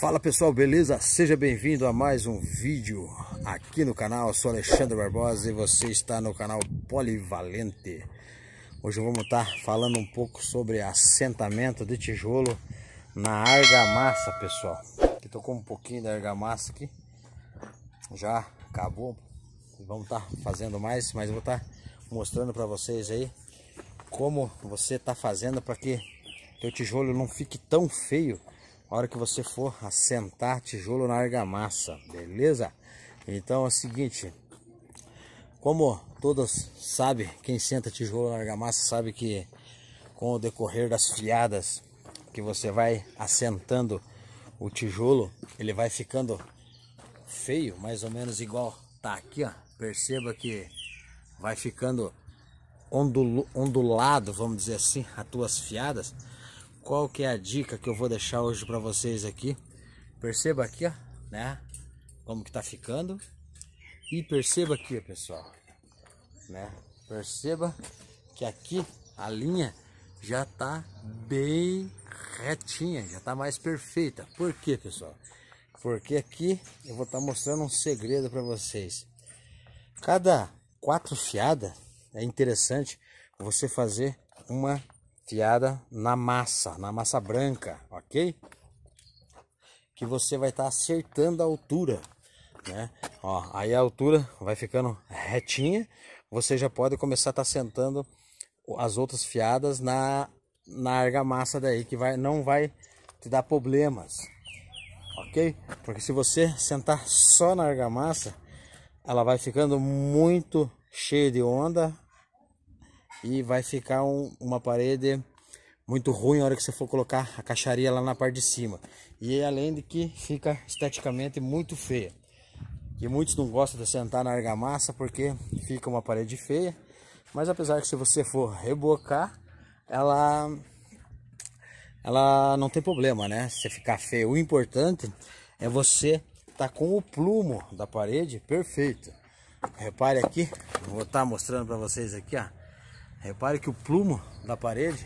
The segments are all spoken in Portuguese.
Fala pessoal, beleza? Seja bem-vindo a mais um vídeo aqui no canal. Eu sou Alexandre Barbosa e você está no canal Polivalente. Hoje vamos estar falando um pouco sobre assentamento de tijolo na argamassa, pessoal. Que tocou com um pouquinho da argamassa aqui. Já acabou. Vamos estar fazendo mais, mas vou estar mostrando para vocês aí como você está fazendo para que o tijolo não fique tão feio a hora que você for assentar tijolo na argamassa, beleza? Então é o seguinte, como todos sabem, quem senta tijolo na argamassa sabe que com o decorrer das fiadas que você vai assentando o tijolo, ele vai ficando feio, mais ou menos igual tá aqui, ó. Perceba que vai ficando ondulado, vamos dizer assim, as tuas fiadas qual que é a dica que eu vou deixar hoje para vocês aqui. Perceba aqui, ó, né? Como que tá ficando. E perceba aqui, pessoal, né? Perceba que aqui a linha já tá bem retinha, já tá mais perfeita. Por quê, pessoal? Porque aqui eu vou estar tá mostrando um segredo para vocês. Cada quatro fiadas é interessante você fazer uma fiada na massa, na massa branca, ok? Que você vai estar tá acertando a altura, né? Ó, aí a altura vai ficando retinha, você já pode começar a estar tá sentando as outras fiadas na, na argamassa daí, que vai, não vai te dar problemas, ok? Porque se você sentar só na argamassa, ela vai ficando muito cheia de onda, e vai ficar um, uma parede muito ruim na hora que você for colocar a caixaria lá na parte de cima. E é além de que fica esteticamente muito feia. E muitos não gostam de sentar na argamassa porque fica uma parede feia. Mas apesar que se você for rebocar, ela ela não tem problema, né? Se ficar feio, o importante é você tá com o plumo da parede perfeito. Repare aqui, vou estar tá mostrando para vocês aqui, ó. Repare que o plumo da parede,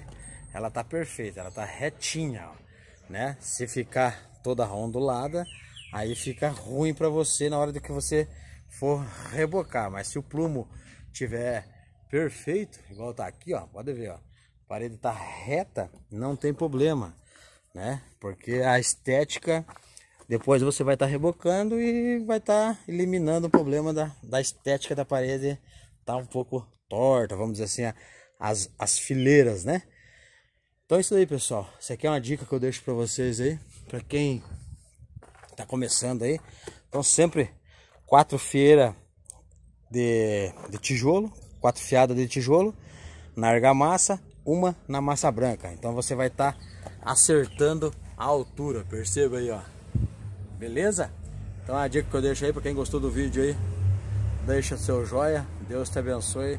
ela tá perfeita, ela tá retinha, ó, né? Se ficar toda ondulada, aí fica ruim para você na hora de que você for rebocar. Mas se o plumo tiver perfeito, igual tá aqui, ó, pode ver, ó. A parede tá reta, não tem problema, né? Porque a estética depois você vai estar tá rebocando e vai estar tá eliminando o problema da, da estética da parede tá um pouco torta, vamos dizer assim, as, as fileiras, né? Então é isso aí, pessoal. Isso aqui é uma dica que eu deixo para vocês aí, para quem tá começando aí. Então sempre quatro fieiras de, de tijolo, quatro fiadas de tijolo na argamassa, uma na massa branca. Então você vai estar tá acertando a altura, perceba aí, ó. Beleza? Então é a dica que eu deixo aí para quem gostou do vídeo aí. Deixa seu joia, Deus te abençoe.